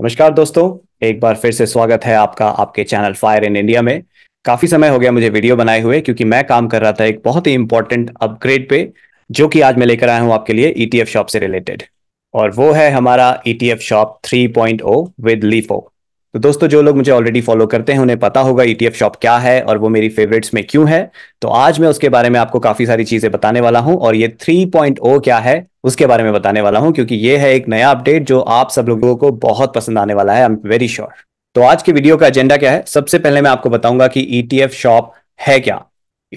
नमस्कार दोस्तों एक बार फिर से स्वागत है आपका आपके चैनल फायर इन इंडिया में काफी समय हो गया मुझे वीडियो बनाए हुए क्योंकि मैं काम कर रहा था एक बहुत ही इंपॉर्टेंट अपग्रेड पे जो कि आज मैं लेकर आया हूं आपके लिए ईटीएफ e शॉप से रिलेटेड और वो है हमारा ईटीएफ शॉप 3.0 विद लीफो तो दोस्तों जो लोग मुझे ऑलरेडी फॉलो करते हैं उन्हें पता होगा ईटीएफ e शॉप क्या है और वो मेरी फेवरेट्स में क्यों है तो आज मैं उसके बारे में आपको काफी सारी चीजें बताने वाला हूं और ये 3.0 क्या है उसके बारे में बताने वाला हूं क्योंकि ये है एक नया अपडेट जो आप सब लोगों को बहुत पसंद आने वाला है आई एम वेरी श्योर तो आज के वीडियो का एजेंडा क्या है सबसे पहले मैं आपको बताऊंगा कि ईटीएफ e शॉप है क्या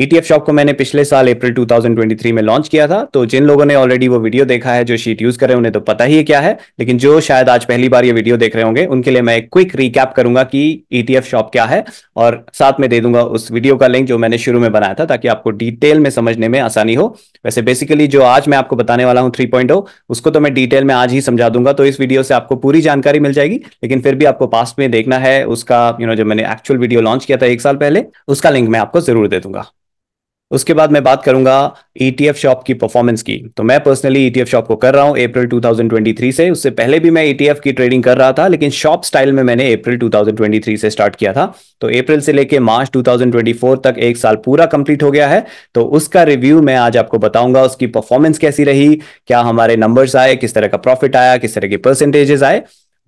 ईटीएफ e शॉप को मैंने पिछले साल अप्रैल 2023 में लॉन्च किया था तो जिन लोगों ने ऑलरेडी वो वीडियो देखा है जो शीट यूज कर हैं उन्हें तो पता ही क्या है लेकिन जो शायद आज पहली बार ये वीडियो देख रहे होंगे उनके लिए मैं क्विक रिकैप करूंगा कि ईटीएफ e शॉप क्या है और साथ में दे दूंगा उस वीडियो का लिंक जो मैंने शुरू में बनाया था ताकि आपको डिटेल में समझने में आसानी हो वैसे बेसिकली जो आज मैं आपको बताने वाला हूँ थ्री oh, उसको तो मैं डिटेल में आज ही समझा दूंगा तो इस वीडियो से आपको पूरी जानकारी मिल जाएगी लेकिन फिर भी आपको पास्ट में देखना है उसका यू नो जो मैंने एक्चुअल वीडियो लॉन्च किया था एक साल पहले उसका लिंक मैं आपको जरूर दे दूंगा उसके बाद मैं बात करूंगा ईटीएफ e शॉप की परफॉर्मेंस की तो मैं पर्सनली ईटीएफ शॉप को कर रहा हूं अप्रैल 2023 से उससे पहले भी मैं ईटीएफ e की ट्रेडिंग कर रहा था लेकिन शॉप स्टाइल में मैंने अप्रैल 2023 से स्टार्ट किया था तो अप्रैल से लेके मार्च 2024 तक एक साल पूरा कंप्लीट हो गया है तो उसका रिव्यू मैं आज आपको बताऊंगा उसकी परफॉर्मेंस कैसी रही क्या हमारे नंबर्स आए किस तरह का प्रॉफिट आया किस तरह के परसेंटेजेस आए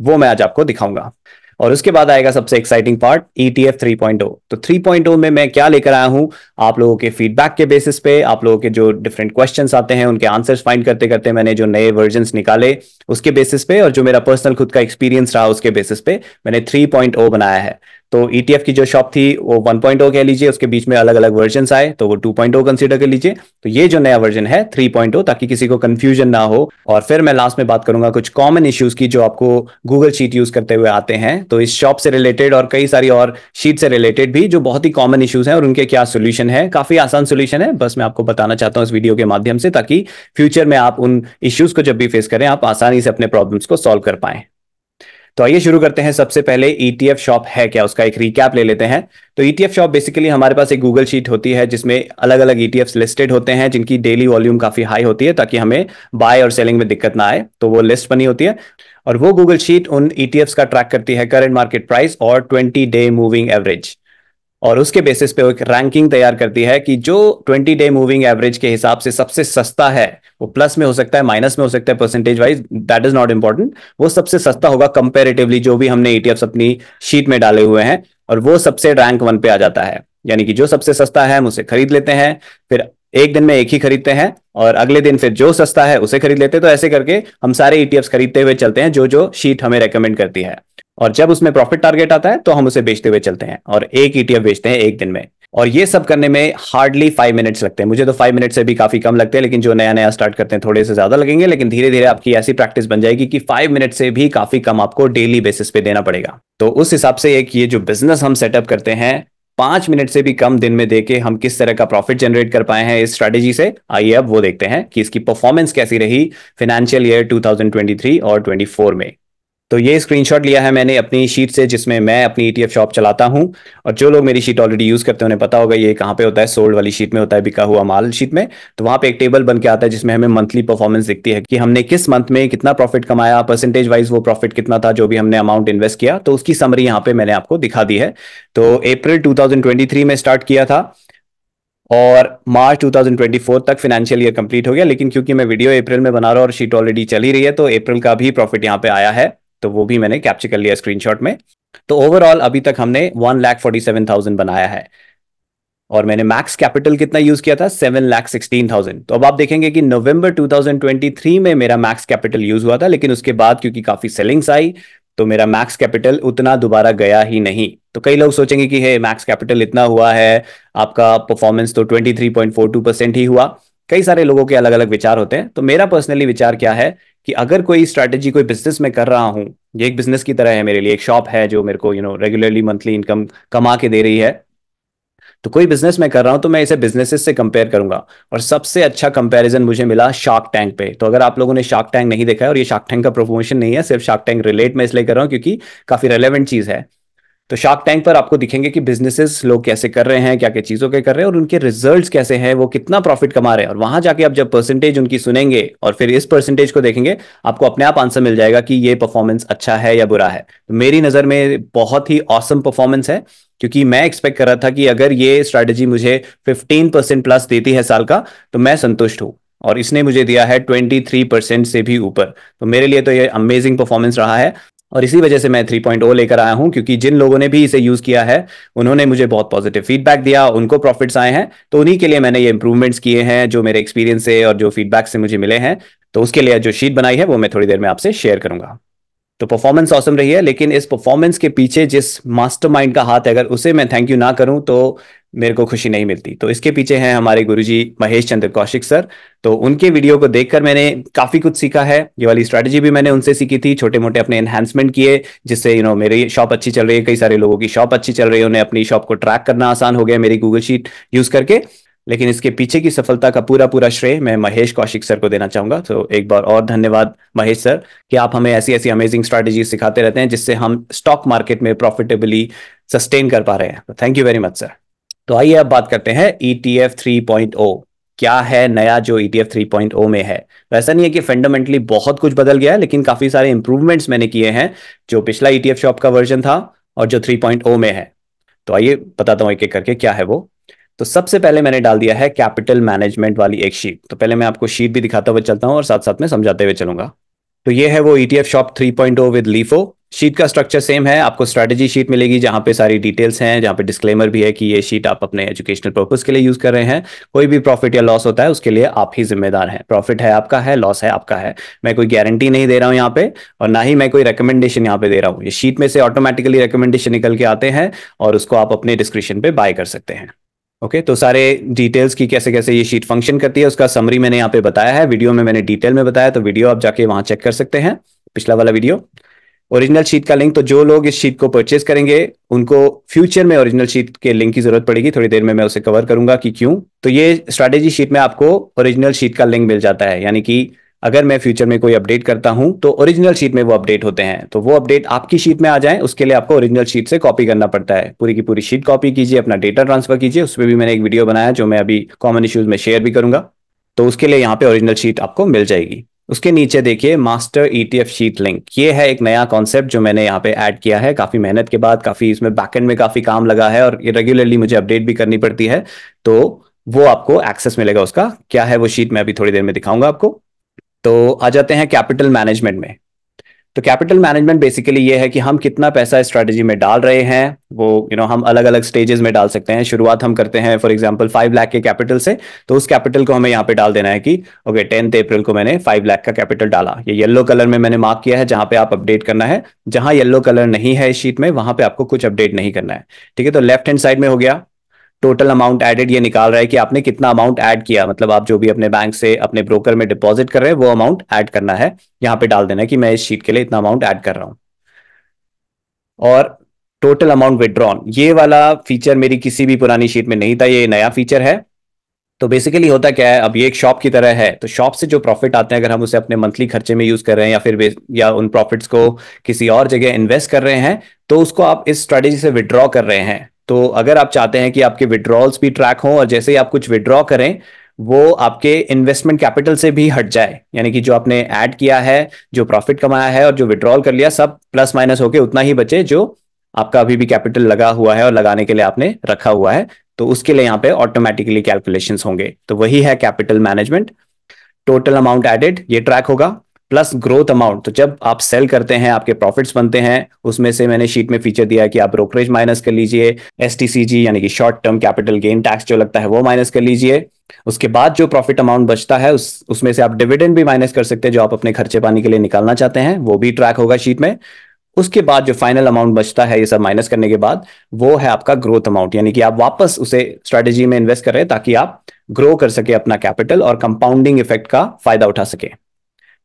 वो मैं आज आपको दिखाऊंगा और उसके बाद आएगा सबसे एक्साइटिंग पार्ट ईटीएफ 3.0 तो 3.0 में मैं क्या लेकर आया हूं आप लोगों के फीडबैक के बेसिस पे आप लोगों के जो डिफरेंट क्वेश्चन आते हैं उनके आंसर्स फाइंड करते करते मैंने जो नए वर्जन निकाले उसके बेसिस पे और जो मेरा पर्सनल खुद का एक्सपीरियंस रहा उसके बेसिस पे मैंने थ्री oh बनाया है तो ईटीएफ e की जो शॉप थी वो 1.0 कह लीजिए उसके बीच में अलग अलग वर्जन आए तो वो 2.0 कंसीडर कर लीजिए तो ये जो नया वर्जन है 3.0 ताकि किसी को कंफ्यूजन ना हो और फिर मैं लास्ट में बात करूंगा कुछ कॉमन इश्यूज की जो आपको गूगल शीट यूज करते हुए आते हैं तो इस शॉप से रिलेटेड और कई सारी और शीट से रिलेटेड भी जो बहुत ही कॉमन इश्यूज है और उनके क्या सोल्यूशन है काफी आसान सोल्यूशन है बस मैं आपको बताना चाहता हूँ इस वीडियो के माध्यम से ताकि फ्यूचर में आप उन इश्यूज को जब भी फेस करें आप आसानी से अपने प्रॉब्लम्स को सॉल्व कर पाएं तो आइए शुरू करते हैं सबसे पहले ईटीएफ e शॉप है क्या उसका एक रिकैप ले लेते हैं तो ईटीएफ शॉप बेसिकली हमारे पास एक गूगल शीट होती है जिसमें अलग अलग ईटीएफ लिस्टेड होते हैं जिनकी डेली वॉल्यूम काफी हाई होती है ताकि हमें बाय और सेलिंग में दिक्कत ना आए तो वो लिस्ट बनी होती है और वो गूगल शीट उन ईटीएफ e का ट्रैक करती है करेंट मार्केट प्राइस और ट्वेंटी डे मूविंग एवरेज और उसके बेसिस पे वो एक रैंकिंग तैयार करती है कि जो 20 डे मूविंग एवरेज के हिसाब से सबसे सस्ता है वो प्लस में हो सकता है माइनस में हो सकता है percentage wise that is not important वो सबसे सस्ता होगा कंपेरेटिवली जो भी हमने ईटीएफ e अपनी शीट में डाले हुए हैं और वो सबसे रैंक वन पे आ जाता है यानी कि जो सबसे सस्ता है हम उसे खरीद लेते हैं फिर एक दिन में एक ही खरीदते हैं और अगले दिन फिर जो सस्ता है उसे खरीद लेते हैं तो ऐसे करके हम सारे ईटीएफ e खरीदते हुए चलते हैं जो जो शीट हमें रेकमेंड करती है और जब उसमें प्रॉफिट टारगेट आता है तो हम उसे बेचते हुए चलते हैं और एक ईटीएफ e बेचते हैं एक दिन में और ये सब करने में हार्डली फाइव मिनट्स लगते हैं मुझे तो फाइव मिनट से भी काफी कम लगते हैं लेकिन जो नया नया स्टार्ट करते हैं थोड़े से ज्यादा लगेंगे लेकिन धीरे धीरे आपकी ऐसी प्रैक्टिस बन जाएगी कि फाइव मिनट से भी काफी कम आपको डेली बेसिस पे देना पड़ेगा तो उस हिसाब से एक ये जो बिजनेस हम सेटअप करते हैं पांच मिनट से भी कम दिन में देके हम किस तरह का प्रॉफिट जनरेट कर पाए हैं इस स्ट्रेटेजी से आइए अब वो देखते हैं कि इसकी परफॉर्मेंस कैसी रही फाइनेंशियल ईयर 2023 और 24 में तो ये स्क्रीनशॉट लिया है मैंने अपनी शीट से जिसमें मैं अपनी ईटीएफ e शॉप चलाता हूं और जो लोग मेरी शीट ऑलरेडी यूज करते हैं उन्हें पता होगा ये कहाँ पे होता है सोल्ड वाली शीट में होता है बिका हुआ माल शीट में तो वहां पे एक टेबल बन के आता है जिसमें हमें मंथली परफॉर्मेंस दिखती है कि हमने किस मंथ में कितना प्रॉफिट कमाया परसेंटेज वाइज वो प्रॉफिट कितना था जो भी हमने अमाउंट इन्वेस्ट किया तो उसकी समरी यहाँ पे मैंने आपको दिखा दी है तो अप्रैल टू में स्टार्ट किया था और मार्च 2024 तक फाइनेंशियल ईयर कंप्लीट हो गया लेकिन क्योंकि मैं वीडियो अप्रैल में बना रहा हूँ और शीट ऑलरेडी चली रही है तो अप्रैल का भी प्रॉफिट यहाँ पे आया है तो वो भी मैंने कैप्चर कर लिया स्क्रीनशॉट में तो ओवरऑल अभी तक हमने one lakh forty seven thousand बनाया है और मैंने मैक्स कैपिटल कितना यूज किया था सेवन लाख सिक्सटीन थाउजेंड तो अब आप देखेंगे कि नवंबर थ्री में मेरा मैक्स कैपिटल यूज हुआ था लेकिन उसके बाद क्योंकि काफी सेलिंग्स आई तो मेरा मैक्स कैपिटल उतना दोबारा गया ही नहीं तो कई लोग सोचेंगे कि हे मैक्स कैपिटल इतना हुआ है आपका परफॉर्मेंस तो टू परसेंट ही हुआ कई सारे लोगों के अलग अलग विचार होते हैं तो मेरा पर्सनली विचार क्या है कि अगर कोई स्ट्रैटेजी कोई बिजनेस में कर रहा हूं ये एक बिजनेस की तरह है मेरे लिए एक शॉप है जो मेरे को you know regularly monthly income कमा के दे रही है तो कोई बिजनेस में कर रहा हूं तो मैं इसे बिजनेसेस से कंपेयर करूंगा और सबसे अच्छा कंपैरिजन मुझे मिला शार्क टैंक पे तो अगर आप लोगों ने शार्क टैंक नहीं देखा है और ये शार्क टैंक का प्रमोशन नहीं है सिर्फ शार्क टैंक रिलेट मैं इसलिए कर रहा हूं क्योंकि काफी रेलेवेंट चीज है तो शार्क टैंक पर आपको दिखेंगे कि बिजनेसेस लोग कैसे कर रहे हैं क्या क्या चीज़ों के कर रहे हैं और उनके रिजल्ट्स कैसे हैं वो कितना प्रॉफिट कमा रहे हैं और वहां जाके आप जब परसेंटेज उनकी सुनेंगे और फिर इस परसेंटेज को देखेंगे आपको अपने आप आंसर मिल जाएगा कि ये परफॉर्मेंस अच्छा है या बुरा है तो मेरी नज़र में बहुत ही औसम परफॉर्मेंस है क्योंकि मैं एक्सपेक्ट कर रहा था कि अगर ये स्ट्रैटेजी मुझे फिफ्टीन परसेंट प्लस देती है साल का तो मैं संतुष्ट हूँ और इसने मुझे दिया है ट्वेंटी थ्री परसेंट से भी ऊपर तो मेरे लिए तो ये अमेजिंग परफॉर्मेंस रहा है और इसी वजह से मैं थ्री पॉइंट ओ लेकर आया हूं क्योंकि जिन लोगों ने भी इसे यूज किया है उन्होंने मुझे बहुत पॉजिटिव फीडबैक दिया उनको प्रॉफिट्स आए हैं तो उन्हीं के लिए मैंने ये इंप्रूवमेंट्स किए हैं जो मेरे एक्सपीरियंस से और जो फीडबैक से मुझे मिले हैं तो उसके लिए जो शीट बनाई है वो मैं थोड़ी देर में आपसे शेयर करूंगा तो परफॉर्मेंस औसम रही है लेकिन इस परफॉर्मेंस के पीछे जिस मास्टर का हाथ है अगर उसे मैं थैंक यू ना करूं तो मेरे को खुशी नहीं मिलती तो इसके पीछे हैं हमारे गुरुजी महेश चंद्र कौशिक सर तो उनके वीडियो को देखकर मैंने काफी कुछ सीखा है ये वाली स्ट्रैटेजी भी मैंने उनसे सीखी थी छोटे मोटे अपने एनहेंसमेंट किए जिससे यू नो मेरी शॉप अच्छी चल रही है कई सारे लोगों की शॉप अच्छी चल रही है उन्हें अपनी शॉप को ट्रैक करना आसान हो गया मेरी गूगल शीट यूज करके लेकिन इसके पीछे की सफलता का पूरा पूरा श्रेय मैं महेश कौशिक सर को देना चाहूंगा तो एक बार और धन्यवाद महेश सर कि आप हमें ऐसी ऐसी अमेजिंग स्ट्रैटेजी सिखाते रहते हैं जिससे हम स्टॉक मार्केट में प्रॉफिटेबली सस्टेन कर पा रहे हैं thank you very much sir तो आइए अब बात करते हैं ETF 3.0 क्या है नया जो ETF 3.0 में है तो ऐसा नहीं है कि फंडामेंटली बहुत कुछ बदल गया है लेकिन काफी सारे इंप्रूवमेंट्स मैंने किए हैं जो पिछला ETF शॉप का वर्जन था और जो 3.0 में है तो आइए बताता हूं एक एक करके क्या है वो तो सबसे पहले मैंने डाल दिया है कैपिटल मैनेजमेंट वाली एक शीट तो पहले मैं आपको शीट भी दिखाता हुआ चलता हूँ और साथ साथ में समझाते हुए चलूंगा तो ये है वो ETF शॉप 3.0 विद लीफो शीट का स्ट्रक्चर सेम है आपको स्ट्रेटेजी शीट मिलेगी जहां पे सारी डिटेल्स हैं जहां पे डिस्क्लेमर भी है कि ये शीट आप अपने एजुकेशनल पर्पस के लिए यूज कर रहे हैं कोई भी प्रॉफिट या लॉस होता है उसके लिए आप ही जिम्मेदार हैं प्रॉफिट है आपका है लॉस है आपका है मैं कोई गारंटी नहीं दे रहा हूँ यहाँ पे और ना ही मैं कोई रिकमेंडेशन यहाँ पे दे रहा हूँ ये शीट में से ऑटोमेटिकली रिकमेंडेशन निकल के आते हैं और उसको आप अपने डिस्क्रिप्शन पे बाय कर सकते हैं ओके okay, तो सारे डिटेल्स की कैसे कैसे ये शीट फंक्शन करती है उसका समरी मैंने यहाँ पे बताया है वीडियो में मैंने डिटेल में बताया तो वीडियो आप जाके वहां चेक कर सकते हैं पिछला वाला वीडियो ओरिजिनल शीट का लिंक तो जो लोग इस शीट को परचेज करेंगे उनको फ्यूचर में ओरिजिनल शीट के लिंक की जरूरत पड़ेगी थोड़ी देर में मैं उसे कवर करूंगा कि क्यों तो ये स्ट्रेटेजी शीट में आपको ओरिजिनल शीट का लिंक मिल जाता है यानी कि अगर मैं फ्यूचर में कोई अपडेट करता हूं तो ओरिजिनल शीट में वो अपडेट होते हैं तो वो अपडेट आपकी शीट में आ जाए उसके लिए आपको ओरिजिनल शीट से कॉपी करना पड़ता है पूरी की पूरी शीट कॉपी कीजिए अपना डेटा ट्रांसफर कीजिए उस पर भी मैंने एक वीडियो बनाया जो मैं अभी कॉमन इश्यूज में शेयर भी करूंगा तो उसके लिए यहाँ पे ओरिजिनल शीट आपको मिल जाएगी उसके नीचे देखिए master ETF e sheet link ये है एक नया कॉन्सेप्ट जो मैंने यहाँ पे ऐड किया है काफी मेहनत के बाद काफी इसमें बैकएंड में काफी काम लगा है और रेगुलरली मुझे अपडेट भी करनी पड़ती है तो वो आपको एक्सेस मिलेगा उसका क्या है वो शीट मैं अभी थोड़ी देर में दिखाऊंगा आपको तो आ जाते हैं कैपिटल मैनेजमेंट में तो कैपिटल मैनेजमेंट बेसिकली ये है कि हम कितना पैसा स्ट्रेटेजी में डाल रहे हैं वो यू you नो know, हम अलग अलग स्टेजेस में डाल सकते हैं शुरुआत हम करते हैं फॉर एग्जांपल फाइव लाख के कैपिटल से तो उस कैपिटल को हमें यहाँ पे डाल देना है कि ओके टेंथ अप्रैल को मैंने फाइव लाख का कैपिटल डाला ये येलो कलर में मैंने मार्क किया है जहां पे आप अपडेट करना है जहां येल्लो कलर नहीं है इस शीट में वहां पे आपको कुछ अपडेट नहीं करना है ठीक है तो लेफ्ट हैंड साइड में हो गया टोटल अमाउंट एडेड ये निकाल रहा है कि आपने कितना अमाउंट ऐड किया मतलब आप जो भी अपने बैंक से अपने ब्रोकर में डिपॉजिट कर रहे हैं वो अमाउंट ऐड करना है यहाँ पे डाल देना कि मैं इस शीट के लिए इतना अमाउंट ऐड कर रहा हूं और टोटल अमाउंट विदड्रॉन ये वाला फीचर मेरी किसी भी पुरानी शीट में नहीं था ये नया फीचर है तो बेसिकली होता क्या है अब ये एक शॉप की तरह है तो शॉप से जो प्रॉफिट आते हैं अगर हम उसे अपने मंथली खर्चे में यूज कर रहे हैं या फिर या उन प्रॉफिट्स को किसी और जगह इन्वेस्ट कर रहे हैं तो उसको आप इस स्ट्रेटेजी से विड्रॉ कर रहे हैं तो अगर आप चाहते हैं कि आपके विड्रॉल्स भी ट्रैक हों और जैसे ही आप कुछ विड्रॉ करें वो आपके इन्वेस्टमेंट कैपिटल से भी हट जाए यानी कि जो आपने ऐड किया है जो प्रॉफिट कमाया है और जो विड्रॉल कर लिया सब प्लस माइनस होके उतना ही बचे जो आपका अभी भी कैपिटल लगा हुआ है और लगाने के लिए आपने रखा हुआ है तो उसके लिए यहाँ पे ऑटोमेटिकली कैलकुलेशन होंगे तो वही है capital management total amount added ये ट्रैक होगा प्लस ग्रोथ अमाउंट तो जब आप सेल करते हैं आपके प्रॉफिट्स बनते हैं उसमें से मैंने शीट में फीचर दिया है कि आप ब्रोकरेज माइनस कर लीजिए एस यानी कि short term capital gain tax जो लगता है वो माइनस कर लीजिए उसके बाद जो प्रॉफिट अमाउंट बचता है उस उसमें से आप डिविडेंड भी माइनस कर सकते हैं जो आप अपने खर्चे पानी के लिए निकालना चाहते हैं वो भी ट्रैक होगा शीट में उसके बाद जो फाइनल अमाउंट बचता है ये सब माइनस करने के बाद वो है आपका ग्रोथ अमाउंट यानी कि आप वापस उसे स्ट्रेटेजी में इन्वेस्ट करें ताकि आप ग्रो कर सके अपना कैपिटल और कंपाउंडिंग इफेक्ट का फायदा उठा सके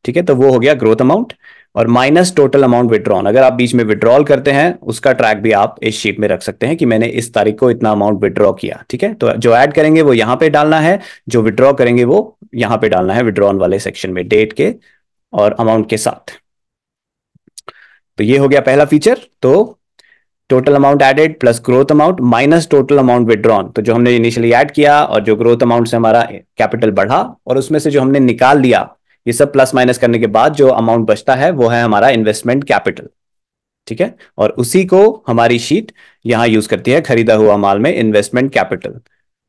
ठीक है तो वो हो गया ग्रोथ अमाउंट और माइनस टोटल अमाउंट विड्रॉन अगर आप बीच में विड्रॉल करते हैं उसका ट्रैक भी आप इस शीट में रख सकते हैं कि मैंने इस तारीख को इतना अमाउंट विड्रॉ किया ठीक है तो जो ऐड करेंगे वो यहां पे डालना है जो विड्रॉ करेंगे वो यहां पे डालना है विड्रॉन वाले सेक्शन में डेट के और अमाउंट के साथ तो ये हो गया पहला फीचर तो total amount added plus growth amount minus total amount withdrawn तो जो हमने इनिशियली ऐड किया और जो ग्रोथ अमाउंट से हमारा कैपिटल बढ़ा और उसमें से जो हमने निकाल लिया ये सब प्लस माइनस करने के बाद जो अमाउंट बचता है वो है हमारा इन्वेस्टमेंट कैपिटल ठीक है और उसी को हमारी शीट यहाँ यूज करती है खरीदा हुआ माल में इन्वेस्टमेंट कैपिटल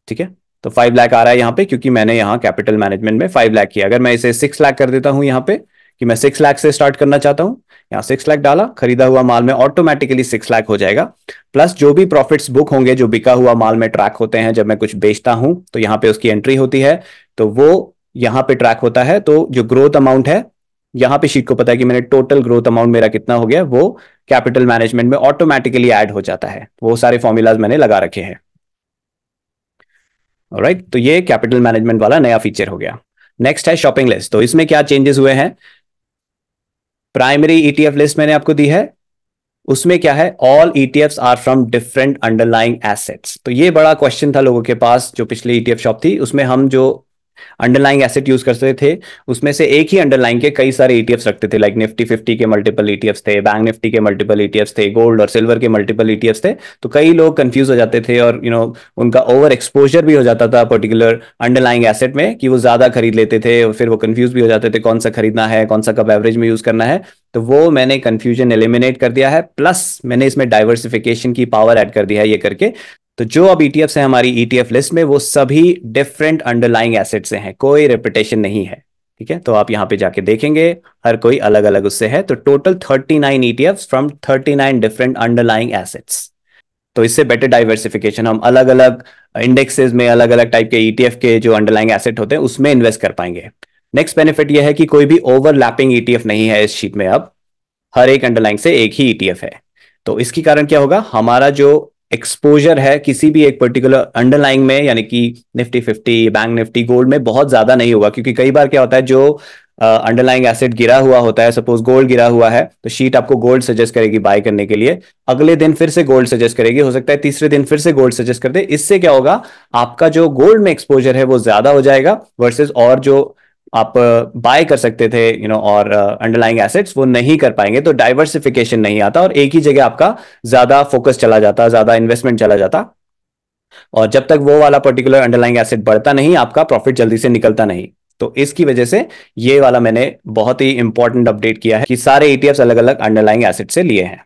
ठीक है तो फाइव लाख आ रहा है यहां पे क्योंकि मैंने यहाँ कैपिटल मैनेजमेंट में फाइव लाख किया अगर मैं इसे सिक्स लाख कर देता हूं यहाँ पे कि मैं सिक्स लाख से स्टार्ट करना चाहता हूँ यहाँ सिक्स लाख डाला खरीदा हुआ माल में ऑटोमेटिकली सिक्स लाख हो जाएगा प्लस जो भी प्रॉफिट्स बुक होंगे जो बिका हुआ माल में ट्रैक होते हैं जब मैं कुछ बेचता हूं तो यहाँ पे उसकी एंट्री होती है तो वो यहां पे ट्रैक होता है तो जो ग्रोथ अमाउंट है यहां पे शीट को पता है कि मैंने टोटल ग्रोथ अमाउंट मेरा कितना हो गया वो कैपिटल मैनेजमेंट में ऑटोमेटिकली ऐड हो जाता है वो सारे फॉर्मूलाज मैंने लगा रखे हैं राइट right, तो ये कैपिटल मैनेजमेंट वाला नया फीचर हो गया नेक्स्ट है शॉपिंग लिस्ट तो इसमें क्या चेंजेस हुए हैं प्राइमरी ईटीएफ लिस्ट मैंने आपको दी है उसमें क्या है all ETF are from different underlying assets तो ये बड़ा क्वेश्चन था लोगों के पास जो पिछले ईटीएफ शॉप थी उसमें हम जो अंडरलाइंग एसेट यूज करते थे उसमें से एक ही अंडरलाइंग के कई सारे ईटीएफ e रखते थे लाइक निफ्टी फिफ्टी के मल्टीपल ईटीएफ e थे बैंक निफ्टी के मल्टीपल ईटीएफ e थे गोल्ड और सिल्वर के मल्टीपल ईटीएफ थे तो कई लोग कंफ्यूज हो जाते थे और यू you नो know, उनका ओवर एक्सपोजर भी हो जाता था पर्टिकुलर अंडरलाइंग एसेट में कि वो ज्यादा खरीद लेते थे और फिर वो कंफ्यूज भी हो जाते थे कौन सा खरीदना है कौन सा कब एवरेज में यूज करना है तो वो मैंने कंफ्यूजन एलिमिनेट कर दिया है प्लस मैंने इसमें डाइवर्सिफिकेशन की पावर एड कर दिया है ये करके तो जो अब ईटीएफ e है हमारी ईटीएफ e लिस्ट में वो सभी डिफरेंट अंडरलाइंग एसेट से हैं कोई रेपुटेशन नहीं है ठीक है तो आप यहाँ पे जाके देखेंगे हर कोई अलग अलग उससे है तो total thirty nine ETF from thirty nine different underlying assets तो इससे बेटर डाइवर्सिफिकेशन हम अलग अलग इंडेक्सेस में अलग अलग टाइप के ईटीएफ e के जो अंडरलाइंग एसेट होते हैं उसमें इन्वेस्ट कर पाएंगे नेक्स्ट बेनिफिट यह है कि कोई भी ओवरलैपिंग ईटीएफ नहीं है इस शीट में अब हर एक अंडरलाइंग से एक ही ईटीएफ है तो इसके कारण क्या होगा हमारा जो एक्सपोजर है किसी भी एक पर्टिकुलर अंडरलाइंग में यानी कि Nifty fifty bank Nifty gold में बहुत ज्यादा नहीं होगा क्योंकि कई बार क्या होता है जो अंडरलाइंग एसेट गिरा हुआ होता है सपोज गोल्ड गिरा हुआ है तो शीट आपको गोल्ड सजेस्ट करेगी बाय करने के लिए अगले दिन फिर से गोल्ड सजेस्ट करेगी हो सकता है तीसरे दिन फिर से गोल्ड सजेस्ट कर दे इससे क्या होगा आपका जो गोल्ड में एक्सपोजर है वो ज्यादा हो जाएगा वर्सेज और जो आप बाय कर सकते थे यू नो और अंडरलाइंग एसेट्स वो नहीं कर पाएंगे तो डाइवर्सिफिकेशन नहीं आता और एक ही जगह आपका ज्यादा फोकस चला जाता ज्यादा इन्वेस्टमेंट चला जाता और जब तक वो वाला पर्टिकुलर अंडरलाइंग एसेट बढ़ता नहीं आपका प्रॉफिट जल्दी से निकलता नहीं तो इसकी वजह से ये वाला मैंने बहुत ही इंपॉर्टेंट अपडेट किया है कि सारे ईटीएफ अलग अलग अंडरलाइंग एसेट से लिए हैं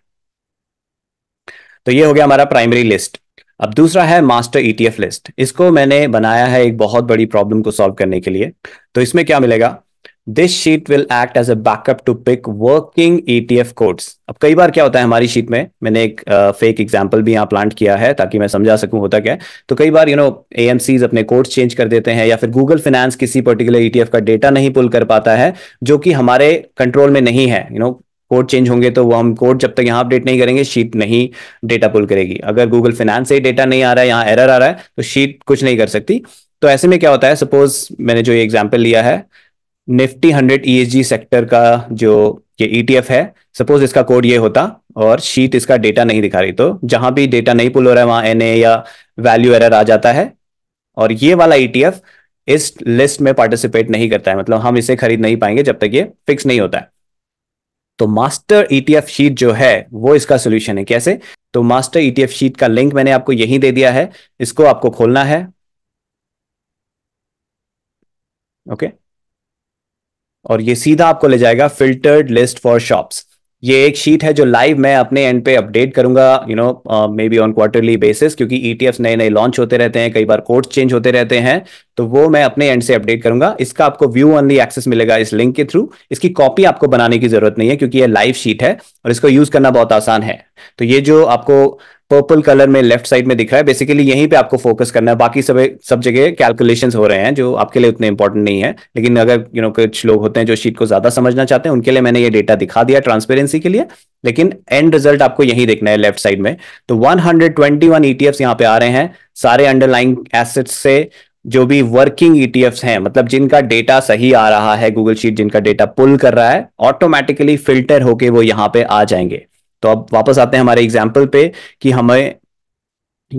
तो ये हो गया हमारा प्राइमरी लिस्ट अब दूसरा है मास्टर ईटीएफ लिस्ट इसको मैंने बनाया है एक बहुत बड़ी प्रॉब्लम को सॉल्व करने के लिए तो इसमें क्या मिलेगा this sheet will act as a backup to pick working ETF codes अब कई बार क्या होता है हमारी शीट में मैंने एक फेक uh, एग्जाम्पल भी यहाँ प्लांट किया है ताकि मैं समझा सकूं होता क्या है तो कई बार यू नो ए अपने कोड्स चेंज कर देते हैं या फिर गूगल फाइनेंस किसी पर्टिकुलर ईटीएफ e का डेटा नहीं पुल कर पाता है जो कि हमारे कंट्रोल में नहीं है you you know know, code change होंगे तो वो हम कोड जब तक यहाँ अपडेट नहीं करेंगे शीट नहीं डेटा पुल करेगी अगर गूगल फाइनेंस से ही डेटा नहीं आ रहा है यहाँ एरर आ रहा है तो शीट कुछ नहीं कर सकती तो ऐसे में क्या होता है सपोज मैंने जो एग्जाम्पल लिया है निफ्टी हंड्रेड ई सेक्टर का जो ये ई e है सपोज इसका कोड ये होता और शीट इसका डेटा नहीं दिखा रही तो जहां भी डेटा नहीं पुल हो रहा है वहां एन या वैल्यू एरर आ जाता है और ये वाला ईटीएफ e इस लिस्ट में पार्टिसिपेट नहीं करता है मतलब हम इसे खरीद नहीं पाएंगे जब तक ये फिक्स नहीं होता है तो मास्टर ईटीएफ शीट जो है वो इसका सोल्यूशन है कैसे तो मास्टर ईटीएफ शीट का लिंक मैंने आपको यही दे दिया है इसको आपको खोलना है ओके okay? और ये सीधा आपको ले जाएगा फिल्टर्ड लिस्ट फॉर शॉप्स ये एक शीट है जो लाइव मैं अपने एंड पे अपडेट करूंगा you know maybe on quarterly basis क्योंकि ईटीएफ नए नए लॉन्च होते रहते हैं कई बार कोर्स चेंज होते रहते हैं तो वो मैं अपने एंड से अपडेट करूंगा इसका आपको व्यू ऑनली एक्सेस मिलेगा इस लिंक के थ्रू इसकी कॉपी आपको बनाने की जरूरत नहीं है क्योंकि ये लाइव शीट है और इसको यूज करना बहुत आसान है तो ये जो आपको पर्पल कलर में लेफ्ट साइड में दिख रहा है बेसिकली यहीं पे आपको फोकस करना है बाकी सब सब जगह कैलकुलेशंस हो रहे हैं जो आपके लिए उतने इंपॉर्टेंट नहीं है लेकिन अगर यू you नो know, कुछ लोग होते हैं जो शीट को ज्यादा समझना चाहते हैं उनके लिए मैंने ये डेटा दिखा दिया ट्रांसपेरेंसी के लिए लेकिन एंड रिजल्ट आपको यही देखना है लेफ्ट साइड में तो वन हंड्रेड ईटीएफ यहाँ पे आ रहे हैं सारे अंडरलाइंग एसेट्स से जो भी वर्किंग ईटीएफ e हैं मतलब जिनका डेटा सही आ रहा है गूगल शीट जिनका डेटा पुल कर रहा है ऑटोमेटिकली फिल्टर होके वो यहाँ पे आ जाएंगे तो अब वापस आते हैं हमारे एग्जाम्पल पे कि हमें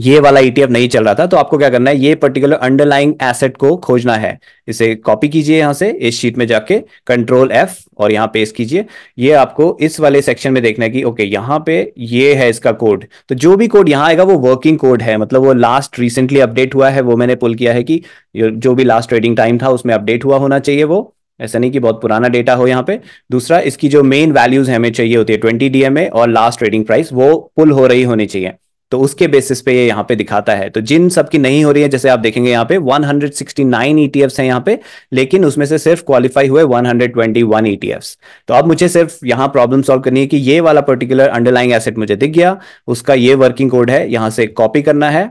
ये वाला ईटीएफ e नहीं चल रहा था तो आपको क्या करना है ये पर्टिकुलर अंडरलाइंग एसेट को खोजना है इसे कॉपी कीजिए यहां से इस शीट में जाके कंट्रोल एफ और यहाँ पेस्ट कीजिए ये आपको इस वाले सेक्शन में देखना है कि ओके यहाँ पे ये है इसका कोड तो जो भी कोड यहाँ आएगा वो वर्किंग कोड है मतलब वो लास्ट रिसेंटली अपडेट हुआ है वो मैंने पुल किया है कि जो भी लास्ट ट्रेडिंग टाइम था उसमें अपडेट हुआ होना चाहिए वो ऐसा नहीं कि बहुत पुराना डेटा हो यहाँ पे दूसरा इसकी जो मेन वैल्यूज हमें चाहिए होती है ट्वेंटी डीएमए और लास्ट ट्रेडिंग प्राइस वो पुल हो रही होनी चाहिए तो उसके बेसिस पे ये यहाँ पे दिखाता है तो जिन सब की नहीं हो रही है जैसे आप देखेंगे यहाँ पे 169 ईटीएफ्स e हैं यहाँ पे लेकिन उसमें से सिर्फ क्वालिफाई हुए 121 ईटीएफ्स e तो अब मुझे सिर्फ यहाँ प्रॉब्लम सॉल्व करनी है कि ये वाला पर्टिकुलर अंडरलाइंग एसेट मुझे दिख गया उसका ये वर्किंग कोड है यहाँ से कॉपी करना है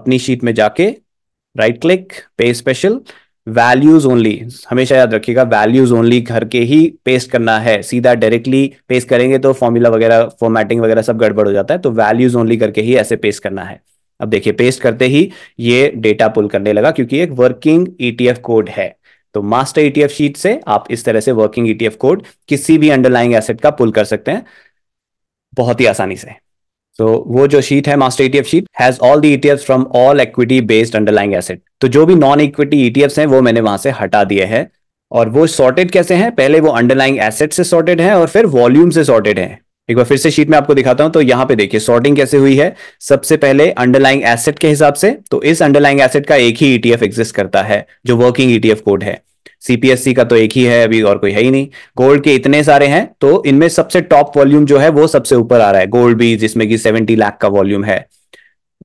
अपनी शीट में जाके राइट क्लिक पे स्पेशल वैल्यूज ओनली हमेशा याद रखिएगा वैल्यूज ओनली घर के ही पेस्ट करना है सीधा डायरेक्टली पेस्ट करेंगे तो फॉर्मूला वगैरह फॉर्मेटिंग वगैरह सब गड़बड़ हो जाता है तो वैल्यूज ओनली करके ही ऐसे पेस्ट करना है अब देखिए पेस्ट करते ही ये डेटा पुल करने लगा क्योंकि एक वर्किंग ईटीएफ कोड है तो मास्टर ईटीएफ शीट से आप इस तरह से वर्किंग ईटीएफ कोड किसी भी अंडरलाइंग एसेट का पुल कर सकते हैं बहुत ही आसानी से तो वो जो शीट है master ETF sheet has all the ETF from all equity based underlying asset तो जो भी नॉन इक्विटी ईटीएफ हैं वो मैंने वहां से हटा दिए हैं और वो सॉर्टेड कैसे हैं पहले वो अंडरलाइंग एसेट से सॉर्टेड है और फिर वॉल्यूम से सॉर्टेड है एक बार फिर से शीट में आपको दिखाता हूं तो यहां पे देखिए सॉर्टिंग कैसे हुई है सबसे पहले अंडरलाइंग एसेट के हिसाब से तो इस अंडरलाइंग एसेट का एक ही ईटीएफ e एग्जिस्ट करता है जो वर्किंग ईटीएफ कोड है सीपीएससी का तो एक ही है अभी और कोई है ही नहीं गोल्ड के इतने सारे हैं तो इनमें सबसे टॉप वॉल्यूम जो है वो सबसे ऊपर आ रहा है गोल्ड भी जिसमें कि सेवेंटी लाख का वॉल्यूम है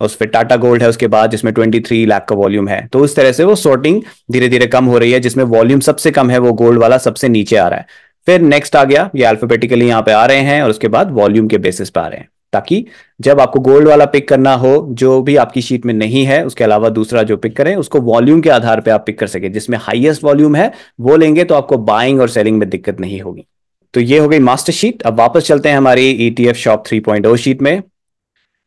उस पर टाटा गोल्ड है उसके बाद जिसमें ट्वेंटी थ्री लाख का वॉल्यूम है तो उस तरह से वो सॉर्टिंग धीरे धीरे कम हो रही है जिसमें वॉल्यूम सबसे कम है वो गोल्ड वाला सबसे नीचे आ रहा है फिर नेक्स्ट आ गया ये अल्फाबेटिकली यहाँ पे आ रहे हैं और उसके बाद वॉल्यूम के बेसिस पे आ रहे हैं ताकि जब आपको गोल्ड वाला पिक करना हो जो भी आपकी शीट में नहीं है उसके अलावा दूसरा जो पिक करें उसको वॉल्यूम के आधार पे आप पिक कर सके जिसमें हाईएस्ट वॉल्यूम है वो लेंगे तो आपको बाइंग और सेलिंग में दिक्कत नहीं होगी तो ये हो गई मास्टर शीट अब वापस चलते हैं हमारी ईटीएफ शॉप 3.0 शीट में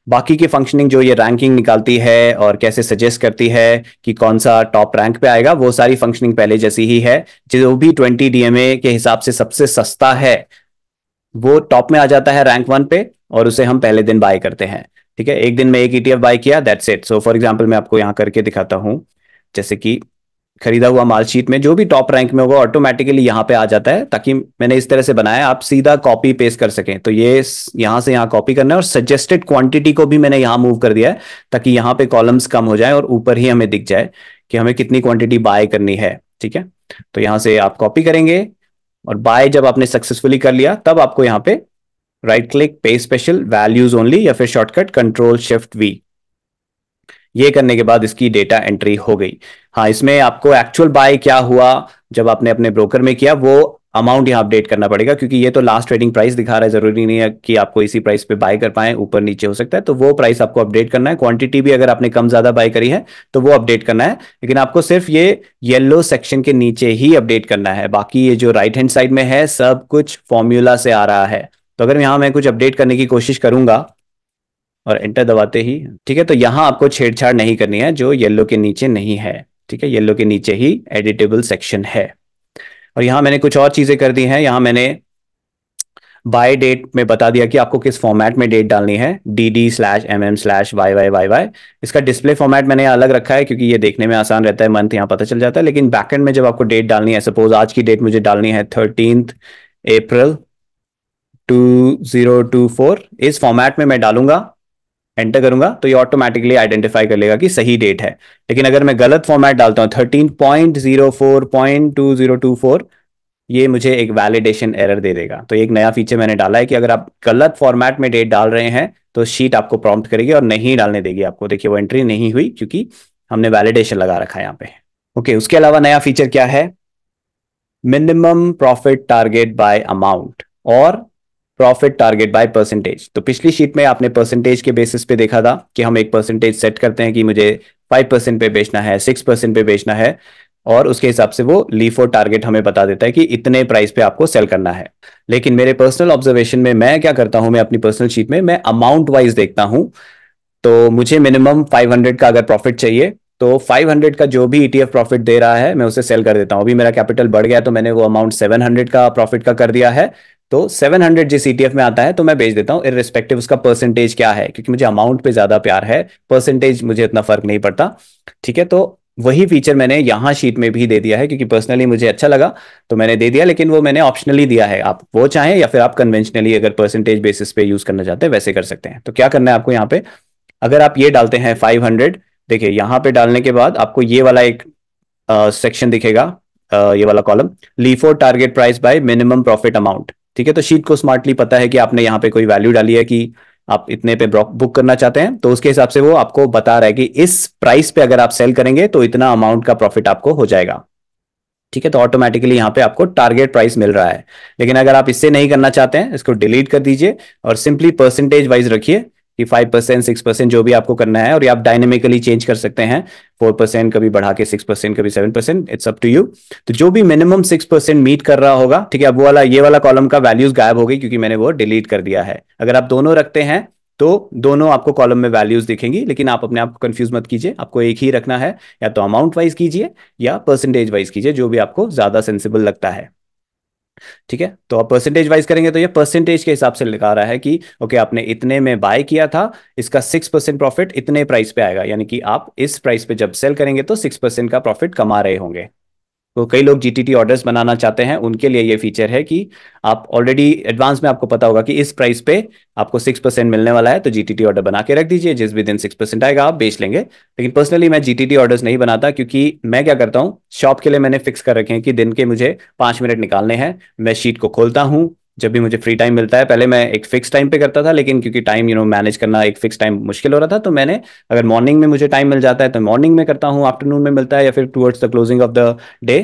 बाकी की फंक्शनिंग जो ये रैंकिंग निकालती है और कैसे सजेस्ट करती है कि कौन सा टॉप रैंक पे आएगा वो सारी फंक्शनिंग पहले जैसी ही है जो भी ट्वेंटी डीएमए के हिसाब से सबसे सस्ता है वो टॉप में आ जाता है रैंक वन पे और उसे हम पहले दिन बाय करते हैं ठीक है एक दिन में एक ईटीएफ e बाय किया that's it so for example मैं आपको यहाँ करके दिखाता हूँ जैसे कि खरीदा हुआ मालशीट में जो भी टॉप रैंक में होगा ऑटोमेटिकली यहाँ पे आ जाता है ताकि मैंने इस तरह से बनाया आप सीधा कॉपी पेस्ट कर सकें तो ये यहाँ से यहाँ कॉपी करना है और सजेस्टेड क्वांटिटी को भी मैंने यहाँ मूव कर दिया है ताकि यहाँ पे कॉलम्स कम हो जाए और ऊपर ही हमें दिख जाए कि हमें कितनी क्वांटिटी बाय करनी है ठीक है तो यहाँ से आप कॉपी करेंगे और बाय जब आपने सक्सेसफुली कर लिया तब आपको यहाँ पे राइट क्लिक पे स्पेशल वैल्यूज ओनली या फिर शॉर्टकट कंट्रोल शिफ्ट वी ये करने के बाद इसकी डेटा एंट्री हो गई हाँ इसमें आपको एक्चुअल बाय क्या हुआ जब आपने अपने ब्रोकर में किया वो अमाउंट यहाँ अपडेट करना पड़ेगा क्योंकि ये तो लास्ट ट्रेडिंग प्राइस दिखा रहा है जरूरी नहीं है कि आपको इसी प्राइस पे बाय कर पाए ऊपर नीचे हो सकता है तो वो प्राइस आपको अपडेट करना है क्वांटिटी भी अगर आपने कम ज्यादा बाय करी है तो वो अपडेट करना है लेकिन आपको सिर्फ ये येलो सेक्शन के नीचे ही अपडेट करना है बाकी ये जो राइट हैंड साइड में है सब कुछ फॉर्म्यूला से आ रहा है तो अगर यहां मैं कुछ अपडेट करने की कोशिश करूंगा और एंटर दबाते ही ठीक है तो यहाँ आपको छेड़छाड़ नहीं करनी है जो येलो के नीचे नहीं है ठीक है येलो के नीचे ही एडिटेबल सेक्शन है और यहाँ मैंने कुछ और चीजें कर दी हैं यहाँ मैंने बाय डेट में बता दिया कि आपको किस फॉर्मेट में डेट डालनी है D D slash M M slash Y Y Y Y इसका डिस्प्ले फॉर्मेट मैंने अलग रखा है क्योंकि ये देखने में आसान रहता है मंथ यहाँ पता चल जाता है लेकिन बैकेंड में जब आपको डेट डालनी है सपोज आज की डेट मुझे डालनी है thirteen April two zero two four इस फॉर्मेट में मैं डालूंगा एंटर करूंगा तो ये ऑटोमेटिकली आइडेंटिफाई कर लेगा कि सही डेट है लेकिन अगर मैं गलत फॉर्मेट डालता हूँ thirteen point zero four point two zero two four ये मुझे एक वैलिडेशन एरर दे देगा तो एक नया फीचर मैंने डाला है कि अगर आप गलत फॉर्मेट में डेट डाल रहे हैं तो शीट आपको प्रॉम्प्ट करेगी और नहीं डालने देगी आपको देखिए वो एंट्री नहीं हुई क्योंकि हमने वैलिडेशन लगा रखा है यहाँ पे ओके उसके अलावा नया फीचर क्या है minimum profit target by amount और प्रॉफिट टारगेट बाय परसेंटेज तो पिछली शीट में आपने परसेंटेज के बेसिस पे देखा था कि हम एक परसेंटेज सेट करते हैं कि मुझे फाइव परसेंट पे बेचना है सिक्स परसेंट पे बेचना है और उसके हिसाब से वो लीफो टारगेट हमें बता देता है कि इतने प्राइस पे आपको सेल करना है लेकिन मेरे पर्सनल ऑब्जर्वेशन में मैं क्या करता हूं मैं अपनी पर्सनल शीट में मैं अमाउंट वाइज देखता हूं तो मुझे मिनिमम 500 का अगर प्रॉफिट चाहिए तो 500 का जो भी ईटीएफ e प्रॉफिट दे रहा है मैं उसे सेल कर देता हूं अभी मेरा कैपिटल बढ़ गया तो मैंने वो अमाउंट 700 का प्रॉफिट का कर दिया है तो 700 हंड्रेड जी सी में आता है तो मैं बेच देता हूँ इरेस्पेक्टिव उसका परसेंटेज क्या है क्योंकि मुझे अमाउंट पे ज्यादा प्यार है परसेंटेज मुझे इतना फर्क नहीं पड़ता ठीक है तो वही फीचर मैंने यहाँ शीट में भी दे दिया है क्योंकि पर्सनली मुझे अच्छा लगा तो मैंने दे दिया लेकिन वो मैंने ऑप्शनली दिया है आप वो चाहें या फिर आप कन्वेंशनली अगर परसेंटेज बेसिस पे यूज करना चाहते हैं वैसे कर सकते हैं तो क्या करना है आपको यहाँ पे अगर आप ये डालते हैं फाइव हंड्रेड देखिए यहां पे डालने के बाद आपको ये वाला एक सेक्शन दिखेगा आ, ये वाला column LIFO target price by minimum profit amount ठीक है तो शीट को स्मार्टली पता है कि आपने यहाँ पे कोई वैल्यू डाली है कि आप इतने पे बुक करना चाहते हैं तो उसके हिसाब से वो आपको बता रहा है कि इस प्राइस पे अगर आप सेल करेंगे तो इतना अमाउंट का प्रॉफिट आपको हो जाएगा ठीक है तो ऑटोमेटिकली यहाँ पे आपको टारगेट प्राइस मिल रहा है लेकिन अगर आप इससे नहीं करना चाहते हैं इसको डिलीट कर दीजिए और सिंपली परसेंटेज वाइज रखिए कि फाइव परसेंट सिक्स परसेंट जो भी आपको करना है और ये आप डायनेमिकली चेंज कर सकते हैं फोर परसेंट कभी बढ़ा के सिक्स परसेंट कभी seven percent it's up to you तो जो भी मिनिमम सिक्स परसेंट मीट कर रहा होगा ठीक है अब वो वाला ये वाला कॉलम का वैल्यूज गायब हो गई क्योंकि मैंने वो डिलीट कर दिया है अगर आप दोनों रखते हैं तो दोनों आपको कॉलम में वैल्यूज दिखेंगी लेकिन आप अपने आप को कंफ्यूज मत कीजिए आपको एक ही रखना है या तो अमाउंट वाइज कीजिए या परसेंटेज वाइज कीजिए जो भी आपको ज्यादा सेंसिबल लगता है ठीक है तो आप परसेंटेज वाइज करेंगे तो ये परसेंटेज के हिसाब से लिखा रहा है कि ओके आपने इतने में बाय किया था इसका सिक्स परसेंट प्रॉफिट इतने प्राइस पे आएगा यानी कि आप इस प्राइस पे जब सेल करेंगे तो सिक्स परसेंट का प्रॉफिट कमा रहे होंगे तो कई लोग जीटीटी ऑर्डर्स बनाना चाहते हैं उनके लिए ये फीचर है कि आप ऑलरेडी एडवांस में आपको पता होगा कि इस प्राइस पे आपको सिक्स परसेंट मिलने वाला है तो जीटीटी ऑर्डर बना के रख दीजिए जिस भी दिन सिक्स परसेंट आएगा आप बेच लेंगे लेकिन पर्सनली मैं जीटीटी ऑर्डर्स नहीं बनाता क्योंकि मैं क्या करता हूँ शॉप के लिए मैंने फिक्स कर रखे हैं कि दिन के मुझे पांच मिनट निकालने हैं मैं शीट को खोलता हूँ जब भी मुझे फ्री टाइम मिलता है पहले मैं एक फिक्स टाइम पे करता था लेकिन क्योंकि टाइम यू नो मैनेज करना एक फिक्स टाइम मुश्किल हो रहा था तो मैंने अगर मॉर्निंग में मुझे टाइम मिल जाता है तो मॉर्निंग में करता हूँ आफ्टरनून में मिलता है या फिर towards the closing of the day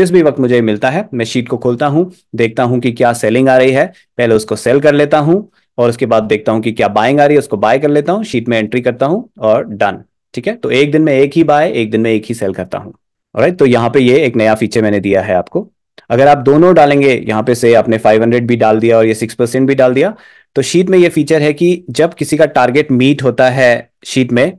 जिस भी वक्त मुझे मिलता है मैं शीट को खोलता हूँ देखता हूँ कि क्या सेलिंग आ रही है पहले उसको सेल कर लेता हूँ और उसके बाद देखता हूँ कि क्या बाइंग आ रही है उसको बाय कर लेता हूँ शीट में एंट्री करता हूँ और डन ठीक है तो एक दिन में एक ही बाय एक दिन में एक ही सेल करता हूँ राइट तो यहाँ पे ये एक नया फीचर मैंने दिया है आपको अगर आप दोनों डालेंगे यहाँ पे से आपने 500 भी डाल दिया और ये 6% भी डाल दिया तो शीट में ये फीचर है कि जब किसी का टारगेट मीट होता है शीट में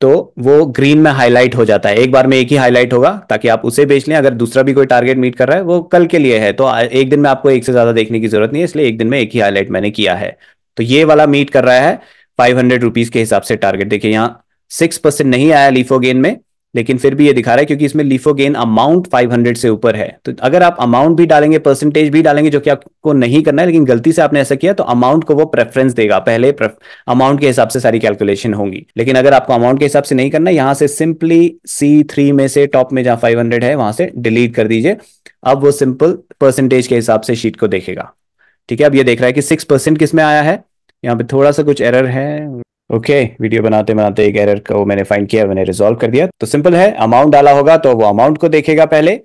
तो वो ग्रीन में हाईलाइट हो जाता है एक बार में एक ही हाईलाइट होगा ताकि आप उसे बेच लें अगर दूसरा भी कोई टारगेट मीट कर रहा है वो कल के लिए है तो एक दिन में आपको एक से ज्यादा देखने की जरूरत नहीं है इसलिए एक दिन में एक ही हाईलाइट मैंने किया है तो ये वाला मीट कर रहा है फाइव हंड्रेड रुपीज के हिसाब से टारगेट देखिए यहाँ सिक्स परसेंट नहीं आया लीफो गेन में लेकिन फिर भी ये दिखा रहा है क्योंकि इसमें लीफो गेन अमाउंट 500 से ऊपर है तो अगर आप अमाउंट भी डालेंगे परसेंटेज भी डालेंगे जो कि आपको नहीं करना है लेकिन गलती से आपने ऐसा किया तो अमाउंट को वो प्रेफरेंस देगा पहले अमाउंट के हिसाब से सारी कैलकुलेशन होगी लेकिन अगर आपको अमाउंट के हिसाब से नहीं करना यहां से सिंपली सी में से टॉप में जहां फाइव है वहां से डिलीट कर दीजिए अब वो सिंपल परसेंटेज के हिसाब से शीट को देखेगा ठीक है अब ये देख रहा है कि सिक्स परसेंट किसमें आया है यहाँ पे थोड़ा सा कुछ एरर है ओके okay, वीडियो बनाते बनाते एक एरर को मैंने फाइंड किया मैंने रिजोल्व कर दिया तो सिंपल है अमाउंट डाला होगा तो वो अमाउंट को देखेगा पहले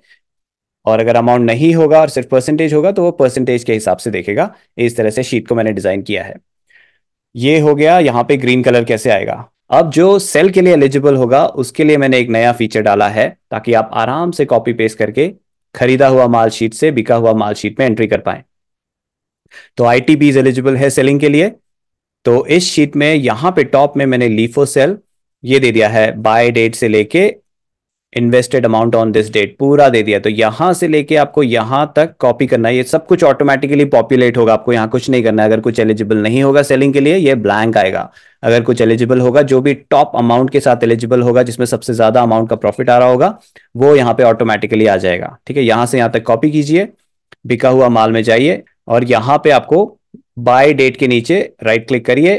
और अगर अमाउंट नहीं होगा और सिर्फ परसेंटेज होगा तो वो परसेंटेज के हिसाब से देखेगा इस तरह से शीट को मैंने डिजाइन किया है ये हो गया यहाँ पे ग्रीन कलर कैसे आएगा अब जो सेल के लिए एलिजिबल होगा उसके लिए मैंने एक नया फीचर डाला है ताकि आप आराम से कॉपी पेस्ट करके खरीदा हुआ माल शीट से बिका हुआ माल शीट में एंट्री कर पाए तो आई टी बीज एलिजिबल है सेलिंग के लिए तो इस शीट में यहां पे टॉप में मैंने लीफो सेल ये दे दिया है बाय डेट से लेके invested amount on this date पूरा दे दिया तो यहां से लेके आपको यहां तक कॉपी करना है ये सब कुछ ऑटोमेटिकली पॉपुलेट होगा आपको यहां कुछ नहीं करना है अगर कुछ एलिजिबल नहीं होगा सेलिंग के लिए ये ब्लैंक आएगा अगर कुछ एलिजिबल होगा जो भी टॉप अमाउंट के साथ एलिजिबल होगा जिसमें सबसे ज्यादा अमाउंट का प्रॉफिट आ रहा होगा वो यहाँ पे ऑटोमेटिकली आ जाएगा ठीक है यहां से यहां तक कॉपी कीजिए बिका हुआ माल में जाइए और यहां पे आपको बाय डेट के नीचे राइट क्लिक करिए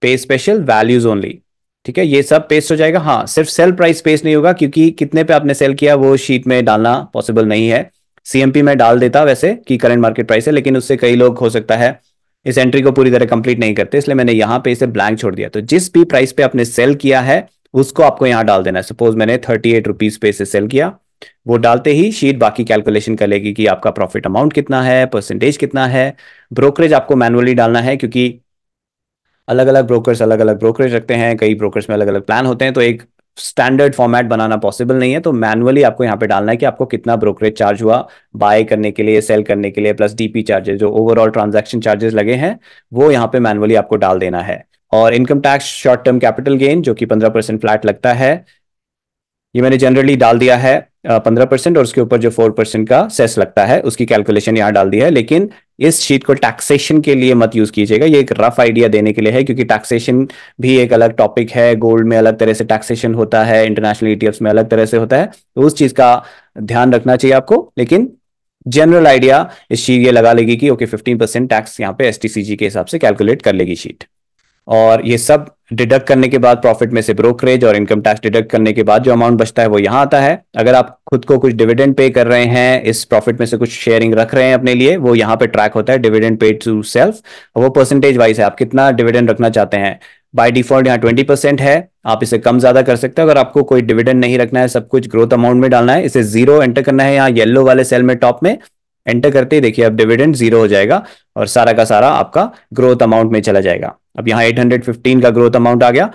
पे स्पेशल वैल्यूज ओनली ठीक है ये सब पेस्ट हो जाएगा हाँ सिर्फ सेल प्राइस पेस्ट नहीं होगा क्योंकि कितने पे आपने सेल किया वो शीट में डालना पॉसिबल नहीं है सीएमपी में डाल देता वैसे कि करंट मार्केट प्राइस है लेकिन उससे कई लोग हो सकता है इस एंट्री को पूरी तरह कंप्लीट नहीं करते इसलिए मैंने यहाँ पे इसे ब्लैंक छोड़ दिया तो जिस भी प्राइस पे आपने सेल किया है उसको आपको यहाँ डाल देना सपोज मैंने थर्टी एट रुपीज पे इसे सेल किया वो डालते ही शीट बाकी कैलकुलेशन कर लेगी कि आपका प्रॉफिट अमाउंट कितना है परसेंटेज कितना है ब्रोकरेज आपको मैनुअली डालना है क्योंकि अलग अलग ब्रोकर्स अलग अलग ब्रोकरेज रखते हैं कई ब्रोकर्स में अलग अलग प्लान होते हैं तो एक स्टैंडर्ड फॉर्मेट बनाना पॉसिबल नहीं है तो मैनुअली आपको यहाँ पे डालना है कि आपको कितना ब्रोकरेज चार्ज हुआ बाय करने के लिए सेल करने के लिए प्लस डीपी चार्जेस जो ओवरऑल ट्रांजैक्शन चार्जेस लगे हैं वो यहाँ पे मैनुअली आपको डाल देना है और income tax short term capital gain जो कि पंद्रह परसेंट फ्लैट लगता है ये मैंने जनरली डाल दिया है पंद्रह परसेंट और उसके ऊपर जो फोर परसेंट का सेस लगता है उसकी कैलकुलेशन यहाँ डाल दी है लेकिन इस शीट को टैक्सेशन के लिए मत यूज कीजिएगा ये एक रफ आइडिया देने के लिए है क्योंकि टैक्सेशन भी एक अलग टॉपिक है गोल्ड में अलग तरह से टैक्सेशन होता है इंटरनेशनल ईटीएफ e में अलग तरह से होता है तो उस चीज का ध्यान रखना चाहिए आपको लेकिन जनरल आइडिया इस शीट ये लगा लेगी कि ओके फिफ्टीन परसेंट टैक्स यहाँ पे एस के हिसाब से कैलकुलेट कर लेगी शीट और ये सब डिडक्ट करने के बाद प्रॉफिट में से ब्रोकरेज और इनकम टैक्स डिडक्ट करने के बाद जो अमाउंट बचता है वो यहाँ आता है अगर आप खुद को कुछ डिविडेंड पे कर रहे हैं इस प्रॉफिट में से कुछ शेयरिंग रख रहे हैं अपने लिए वो यहाँ पे ट्रैक होता है डिविडेंड पेड टू सेल्फ वो परसेंटेज वाइज है आप कितना डिविडेंड रखना चाहते हैं बाय डिफॉल्ट यहाँ ट्वेंटी परसेंट है आप इसे कम ज्यादा कर सकते हो अगर आपको कोई डिविडेंड नहीं रखना है सब कुछ ग्रोथ अमाउंट में डालना है इसे जीरो एंटर करना है यहाँ येलो वाले सेल में टॉप में एंटर करते ही देखिए अब डिविडेंड जीरो हो जाएगा और सारा का सारा आपका ग्रोथ अमाउंट में चला जाएगा अब यहाँ 815 का ग्रोथ अमाउंट आ गया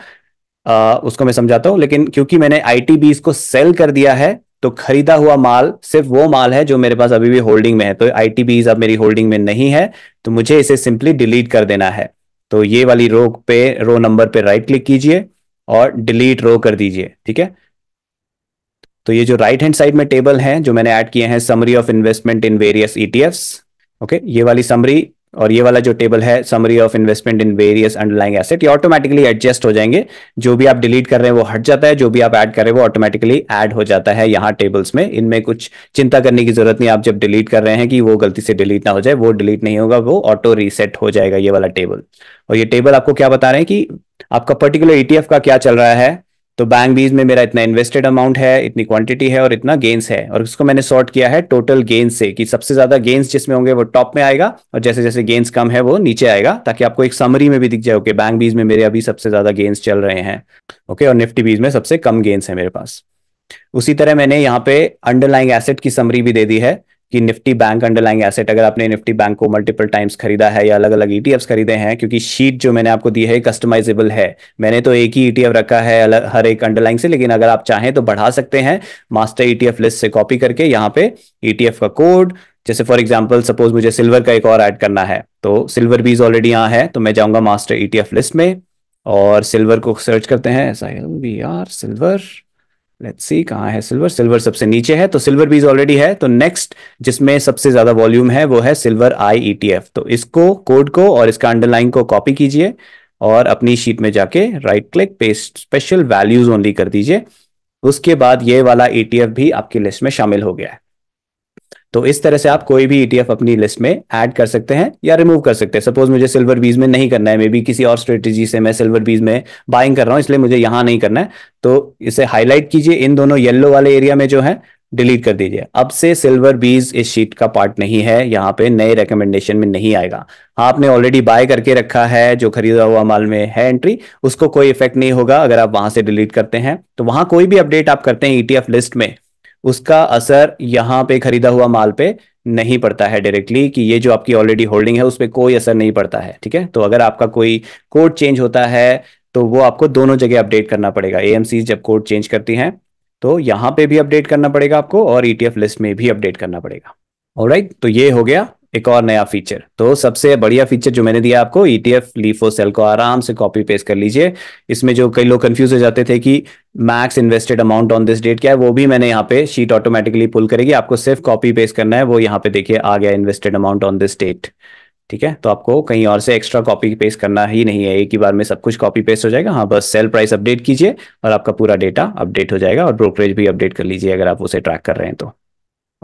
आ, उसको मैं समझाता हूँ लेकिन क्योंकि मैंने आई को सेल कर दिया है तो खरीदा हुआ माल सिर्फ वो माल है जो मेरे पास अभी भी होल्डिंग में है तो आई अब मेरी होल्डिंग में नहीं है तो मुझे इसे सिंपली डिलीट कर देना है तो ये वाली रो पे रो नंबर पे राइट क्लिक कीजिए और डिलीट रो कर दीजिए ठीक है तो ये जो राइट हैंड साइड में टेबल है जो मैंने ऐड किए हैं summary of investment in various ETFs okay ये वाली समरी और ये वाला जो टेबल है summary of investment in various underlying asset ये ऑटोमेटिकली एडजस्ट हो जाएंगे जो भी आप डिलीट कर रहे हैं वो हट जाता है जो भी आप ऐड कर रहे हैं वो ऑटोमेटिकली ऐड हो जाता है यहाँ टेबल्स में इनमें कुछ चिंता करने की जरूरत नहीं आप जब डिलीट कर रहे हैं कि वो गलती से डिलीट ना हो जाए वो डिलीट नहीं होगा वो ऑटो रीसेट हो जाएगा ये वाला टेबल और ये टेबल आपको क्या बता रहे हैं कि आपका पर्टिकुलर ईटीएफ e का क्या चल रहा है तो बैंक बीज में मेरा इतना इन्वेस्टेड अमाउंट है इतनी क्वांटिटी है और इतना गेंस है और इसको मैंने सॉर्ट किया है टोटल गेंस से कि सबसे ज्यादा गेंस जिसमें होंगे वो टॉप में आएगा और जैसे जैसे गेंस कम है वो नीचे आएगा ताकि आपको एक समरी में भी दिख जाए ओके बैंक बीज में मेरे अभी सबसे ज्यादा गेंस चल रहे हैं ओके और निफ्टी बीज में सबसे कम गेंस है मेरे पास उसी तरह मैंने यहाँ पे अंडरलाइंग एसेट की समरी भी दे दी है कि निफ्टी बैंक अंडरलाइंग एसेट अगर आपने निफ्टी बैंक को मल्टीपल टाइम्स खरीदा है या अलग अलग ईटीएफ खरीदे हैं क्योंकि शीट जो मैंने आपको दी है कस्टमाइजेबल है मैंने तो एक ही ईटीएफ e रखा है अलग हर एक अंडरलाइंग से लेकिन अगर आप चाहें तो बढ़ा सकते हैं मास्टर ईटीएफ लिस्ट से कॉपी करके यहाँ पे ईटीएफ e का कोड जैसे फॉर एग्जाम्पल सपोज मुझे सिल्वर का एक और एड करना है तो सिल्वर बीज ऑलरेडी यहाँ है तो मैं जाऊंगा मास्टर ईटीएफ लिस्ट में और सिल्वर को सर्च करते हैं सिल्वर लेट्स सी कहाँ है सिल्वर सिल्वर सबसे नीचे है तो सिल्वर बीज ऑलरेडी है तो नेक्स्ट जिसमें सबसे ज्यादा वॉल्यूम है वो है सिल्वर आई e तो इसको कोड को और इसका अंडरलाइन को कॉपी कीजिए और अपनी शीट में जाके right click paste special values only कर दीजिए उसके बाद ये वाला ईटीएफ e भी आपकी लिस्ट में शामिल हो गया है तो इस तरह से आप कोई भी ईटीएफ e अपनी लिस्ट में ऐड कर सकते हैं या रिमूव कर सकते हैं सपोज मुझे सिल्वर बीज में नहीं करना है मे बी किसी और स्ट्रेटेजी से मैं सिल्वर बीज में बाइंग कर रहा हूं इसलिए मुझे यहां नहीं करना है तो इसे हाईलाइट कीजिए इन दोनों येल्लो वाले एरिया में जो है डिलीट कर दीजिए अब से सिल्वर बीज इस शीट का पार्ट नहीं है यहाँ पे नए रिकमेंडेशन में नहीं आएगा हाँ, आपने ऑलरेडी बाय करके रखा है जो खरीदा हुआ माल में है एंट्री उसको कोई इफेक्ट नहीं होगा अगर आप वहां से डिलीट करते हैं तो वहां कोई भी अपडेट आप करते हैं ईटीएफ e लिस्ट में उसका असर यहाँ पे खरीदा हुआ माल पे नहीं पड़ता है डायरेक्टली कि ये जो आपकी ऑलरेडी होल्डिंग है उस पर कोई असर नहीं पड़ता है ठीक है तो अगर आपका कोई कोड चेंज होता है तो वो आपको दोनों जगह अपडेट करना पड़ेगा ए जब कोड चेंज करती हैं तो यहाँ पे भी अपडेट करना पड़ेगा आपको और ईटीएफ e लिस्ट में भी अपडेट करना पड़ेगा ऑलराइट right, तो ये हो गया एक और नया फीचर तो सबसे बढ़िया फीचर जो मैंने दिया आपको ईटीएफ लीफो सेल को आराम से कॉपी पेस्ट कर लीजिए इसमें जो कई लोग कंफ्यूज हो जाते थे कि max invested amount on this date क्या है वो भी मैंने यहाँ पे शीट ऑटोमेटिकली पुल करेगी आपको सिर्फ कॉपी पेस्ट करना है वो यहाँ पे देखिए आ गया invested amount on this date ठीक है तो आपको कहीं और से एक्स्ट्रा कॉपी पेस्ट करना ही नहीं है एक ही बार में सब कुछ कॉपी पेस्ट हो जाएगा हाँ बस सेल प्राइस अपडेट कीजिए और आपका पूरा डेटा अपडेट हो जाएगा और ब्रोकरेज भी अपडेट कर लीजिए अगर आप उसे ट्रैक कर रहे हैं तो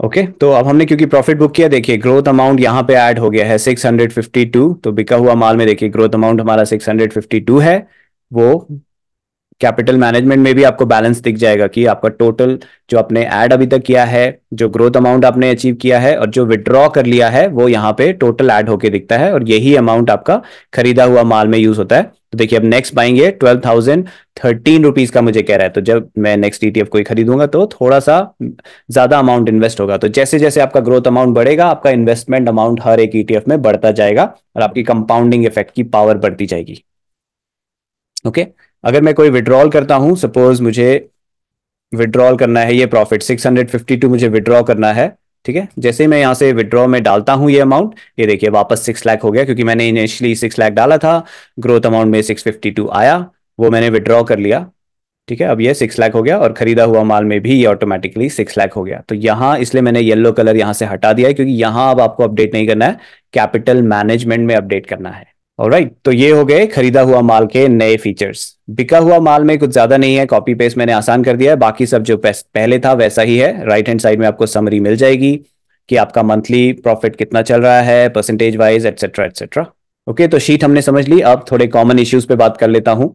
ओके okay, तो अब हमने क्योंकि प्रॉफिट बुक किया देखिए ग्रोथ अमाउंट यहाँ पे ऐड हो गया है 652 तो बिका हुआ माल में देखिए ग्रोथ अमाउंट हमारा 652 है वो कैपिटल मैनेजमेंट में भी आपको बैलेंस दिख जाएगा कि आपका टोटल जो आपने ऐड अभी तक किया है जो ग्रोथ अमाउंट आपने अचीव किया है और जो विड्रॉ कर लिया है वो यहाँ पे टोटल एड होके दिखता है और यही अमाउंट आपका खरीदा हुआ माल में यूज होता है तो देखिए अब नेक्स्ट पाएंगे ट्वेल्व थाउजेंड थर्टीन रुपीज का मुझे कह रहा है तो जब मैं नेक्स्ट ईटीएफ e कोई खरीदूंगा तो थोड़ा सा ज्यादा अमाउंट इन्वेस्ट होगा तो जैसे जैसे आपका ग्रोथ अमाउंट बढ़ेगा आपका इन्वेस्टमेंट अमाउंट हर एक ईटीएफ e में बढ़ता जाएगा और आपकी कंपाउंडिंग इफेक्ट की पावर बढ़ती जाएगी ओके अगर मैं कोई विड्रॉल करता हूं सपोज मुझे विड्रॉल करना है ये प्रॉफिट सिक्स मुझे विड्रॉ करना है ठीक है जैसे मैं यहाँ से विड्रॉ में डालता हूँ ये अमाउंट ये देखिए वापस सिक्स लाख हो गया क्योंकि मैंने इनिशियली सिक्स लाख डाला था ग्रोथ अमाउंट में सिक्स फिफ्टी टू आया वो मैंने विड्रॉ कर लिया ठीक है अब ये सिक्स लाख हो गया और खरीदा हुआ माल में भी ये ऑटोमेटिकली सिक्स लाख हो गया तो यहाँ इसलिए मैंने येलो कलर यहाँ से हटा दिया है क्योंकि यहाँ अब आपको अपडेट नहीं करना है कैपिटल मैनेजमेंट में अपडेट करना है और राइट right, तो ये हो गए खरीदा हुआ माल के नए फीचर्स बिका हुआ माल में कुछ ज्यादा नहीं है कॉपी पेस्ट मैंने आसान कर दिया है बाकी सब जो पहले था वैसा ही है राइट हैंड साइड में आपको समरी मिल जाएगी कि आपका मंथली प्रॉफिट कितना चल रहा है percentage wise etcetera etcetera okay तो शीट हमने समझ ली अब थोड़े कॉमन इश्यूज पे बात कर लेता हूं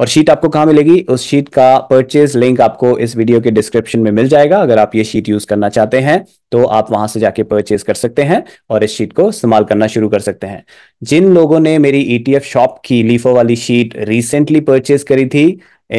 और शीट आपको कहाँ मिलेगी उस शीट का परचेज लिंक आपको इस वीडियो के डिस्क्रिप्शन में मिल जाएगा अगर आप ये शीट यूज करना चाहते हैं तो आप वहां से जाके परचेज कर सकते हैं और इस शीट को इस्तेमाल करना शुरू कर सकते हैं जिन लोगों ने मेरी ईटीएफ e शॉप की लीफो वाली शीट रिसेंटली परचेज करी थी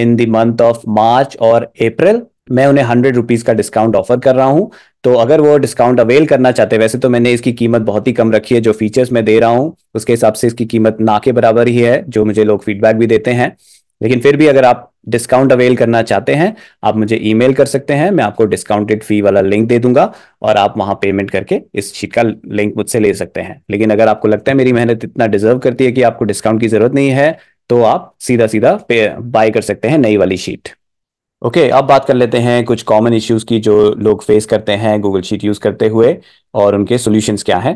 इन दी मंथ ऑफ मार्च और अप्रैल मैं उन्हें हंड्रेड रुपीज का डिस्काउंट ऑफर कर रहा हूँ तो अगर वो डिस्काउंट अवेल करना चाहते हैं वैसे तो मैंने इसकी कीमत बहुत ही कम रखी है जो फीचर्स मैं दे रहा हूँ उसके हिसाब से इसकी कीमत ना के बराबर ही है जो मुझे लोग फीडबैक भी देते हैं लेकिन फिर भी अगर आप डिस्काउंट अवेल करना चाहते हैं आप मुझे ईमेल कर सकते हैं मैं आपको डिस्काउंटेड फी वाला लिंक दे दूंगा और आप वहां पेमेंट करके इस शीट का लिंक मुझसे ले सकते हैं लेकिन अगर आपको लगता है मेरी मेहनत इतना डिजर्व करती है कि आपको डिस्काउंट की जरूरत नहीं है तो आप सीधा सीधा बाय कर सकते हैं नई वाली शीट ओके okay, अब बात कर लेते हैं कुछ कॉमन इश्यूज की जो लोग फेस करते हैं गूगल शीट यूज करते हुए और उनके सॉल्यूशंस क्या हैं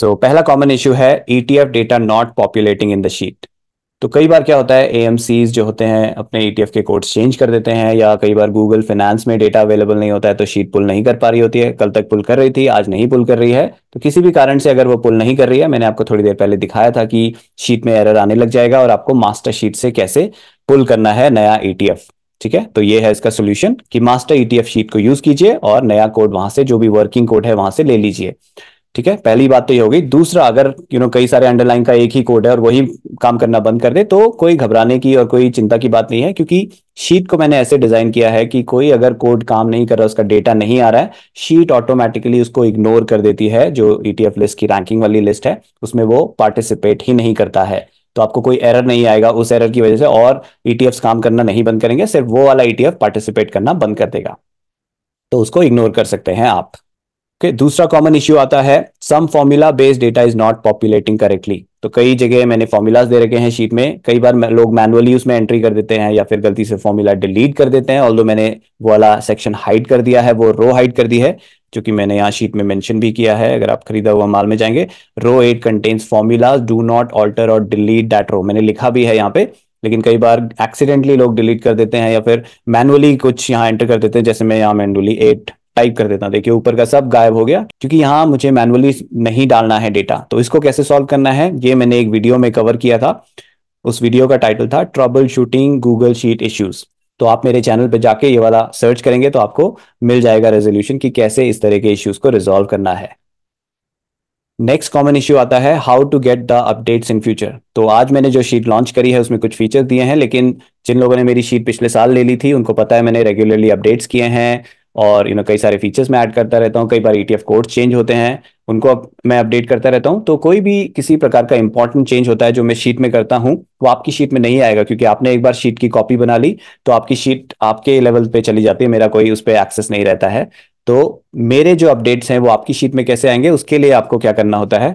सो so, पहला कॉमन इश्यू है ETF data not populating in the sheet तो कई बार क्या होता है ए जो होते हैं अपने ईटीएफ e के कोड्स चेंज कर देते हैं या कई बार गूगल फाइनेंस में डेटा अवेलेबल नहीं होता है तो शीट पुल नहीं कर पा रही होती है कल तक पुल कर रही थी आज नहीं पुल कर रही है तो किसी भी कारण से अगर वो पुल नहीं कर रही है मैंने आपको थोड़ी देर पहले दिखाया था कि शीट में एरर आने लग जाएगा और आपको मास्टर शीट से कैसे पुल करना है नया ईटीएफ e ठीक है तो ये है इसका सोल्यूशन कि मास्टर ईटीएफ शीट को यूज कीजिए और नया कोड वहां से जो भी वर्किंग कोड है वहां से ले लीजिए ठीक है पहली बात तो ये हो गई दूसरा अगर यू नो कई सारे अंडरलाइन का एक ही कोड है और वही काम करना बंद कर दे तो कोई घबराने की और कोई चिंता की बात नहीं है क्योंकि शीट को मैंने ऐसे डिजाइन किया है कि कोई अगर कोड काम नहीं कर रहा उसका डेटा नहीं आ रहा है शीट ऑटोमेटिकली उसको इग्नोर कर देती है जो ईटीएफ e लिस्ट की रैंकिंग वाली लिस्ट है उसमें वो पार्टिसिपेट ही नहीं करता है तो आपको कोई एरर नहीं आएगा उस एरर की वजह से और ईटीएफ e काम करना नहीं बंद करेंगे सिर्फ वो वाला ईटीएफ e पार्टिसिपेट करना बंद कर देगा तो उसको इग्नोर कर सकते हैं आप okay, दूसरा कॉमन इश्यू आता है some formula based data is not populating correctly तो कई जगह मैंने फॉर्मूलाज दे रखे हैं शीट में कई बार लोग मैनुअली उसमें एंट्री कर देते हैं या फिर गलती से फॉर्मूला डिलीट कर देते हैं ऑल मैंने वो वाला सेक्शन हाइड कर दिया है वो रो हाइड कर दी है जो कि मैंने यहाँ शीट में मेंशन भी किया है अगर आप खरीदा हुआ माल में जाएंगे row eight contains formulas do not alter और डिलीट डैट रो मैंने लिखा भी है यहाँ पे लेकिन कई बार एक्सीडेंटली लोग डिलीट कर देते हैं या फिर मैनुअली कुछ यहाँ एंटर कर देते हैं जैसे मैं यहाँ मैनुअली एट टाइप कर देता हूँ देखिए ऊपर का सब गायब हो गया क्योंकि यहाँ मुझे मैनुअली नहीं डालना है डेटा तो इसको कैसे सॉल्व करना है ये मैंने एक वीडियो में कवर किया था उस वीडियो का टाइटल था troubleshooting Google sheet issues तो आप मेरे चैनल पे जाके ये वाला सर्च करेंगे तो आपको मिल जाएगा रेजोल्यूशन कि कैसे इस तरह के इश्यूज को रिजॉल्व करना है नेक्स्ट कॉमन इश्यू आता है how to get the updates in future तो आज मैंने जो शीट लॉन्च करी है उसमें कुछ फीचर दिए हैं लेकिन जिन लोगों ने मेरी शीट पिछले साल ले ली थी उनको पता है मैंने रेगुलरली अपडेट्स किए हैं और यू नो कई सारे फीचर्स मैं ऐड करता रहता हूँ कई बार ईटीएफ कोड चेंज होते हैं उनको मैं अपडेट करता रहता हूँ तो कोई भी किसी प्रकार का इंपॉर्टेंट चेंज होता है जो मैं शीट में करता हूँ वो आपकी शीट में नहीं आएगा क्योंकि आपने एक बार शीट की कॉपी बना ली तो आपकी शीट आपके लेवल पे चली जाती है मेरा कोई उस पर एक्सेस नहीं रहता है तो मेरे जो अपडेट्स हैं वो आपकी शीट में कैसे आएंगे उसके लिए आपको क्या करना होता है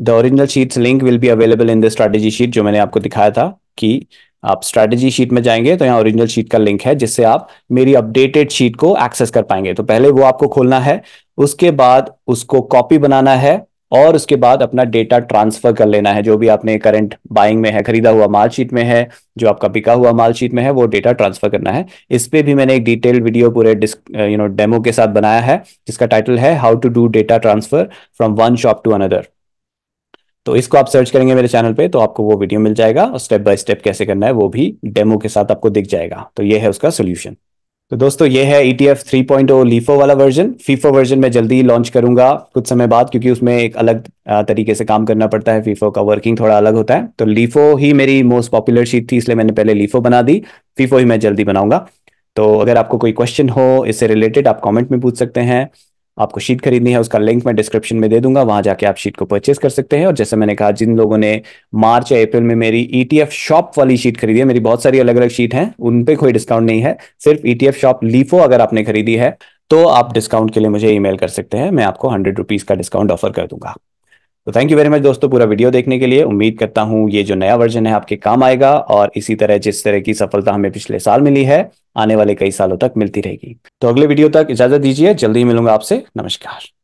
the original sheets link will be available in the strategy sheet जो मैंने आपको दिखाया था कि आप स्ट्रेटेजी शीट में जाएंगे तो यहाँ ओरिजिनल शीट का लिंक है जिससे आप मेरी अपडेटेड शीट को एक्सेस कर पाएंगे तो पहले वो आपको खोलना है उसके बाद उसको कॉपी बनाना है और उसके बाद अपना डेटा ट्रांसफर कर लेना है जो भी आपने करंट बाइंग में है खरीदा हुआ माल शीट में है जो आपका बिका हुआ माल शीट में है वो डेटा ट्रांसफर करना है इस पर भी मैंने एक डिटेल्ड वीडियो पूरे यू नो डेमो के साथ बनाया है जिसका टाइटल है how to do data transfer from one shop to another तो इसको आप सर्च करेंगे मेरे चैनल पे तो आपको वो वीडियो मिल जाएगा और स्टेप बाय स्टेप कैसे करना है वो भी डेमो के साथ आपको दिख जाएगा तो ये है उसका सोल्यूशन तो दोस्तों ये है ETF 3.0 लीफो वाला वर्जन फीफो वर्जन मैं जल्दी लॉन्च करूंगा कुछ समय बाद क्योंकि उसमें एक अलग तरीके से काम करना पड़ता है फीफो का वर्किंग थोड़ा अलग होता है तो लीफो ही मेरी मोस्ट पॉपुलर शीट थी इसलिए मैंने पहले लीफो बना दी फीफो ही मैं जल्दी बनाऊंगा तो अगर आपको कोई क्वेश्चन हो इससे रिलेटेड आप कॉमेंट में पूछ सकते हैं आपको शीट खरीदनी है उसका लिंक मैं डिस्क्रिप्शन में दे दूंगा वहां जाके आप शीट को परचेस कर सकते हैं और जैसे मैंने कहा जिन लोगों ने मार्च या अप्रैल में मेरी ईटीएफ e शॉप वाली शीट खरीदी है मेरी बहुत सारी अलग अलग शीट हैं उन पे कोई डिस्काउंट नहीं है सिर्फ ईटीएफ शॉप लीफो अगर आपने खरीदी है तो आप डिस्काउंट के लिए मुझे ईमेल कर सकते हैं मैं आपको हंड्रेड रुपीज का डिस्काउंट ऑफर कर दूंगा तो थैंक यू वेरी मच दोस्तों पूरा वीडियो देखने के लिए उम्मीद करता हूँ ये जो नया वर्जन है आपके काम आएगा और इसी तरह जिस तरह की सफलता हमें पिछले साल मिली है आने वाले कई सालों तक मिलती रहेगी तो अगले वीडियो तक इजाजत दीजिए जल्दी ही मिलूंगा आपसे नमस्कार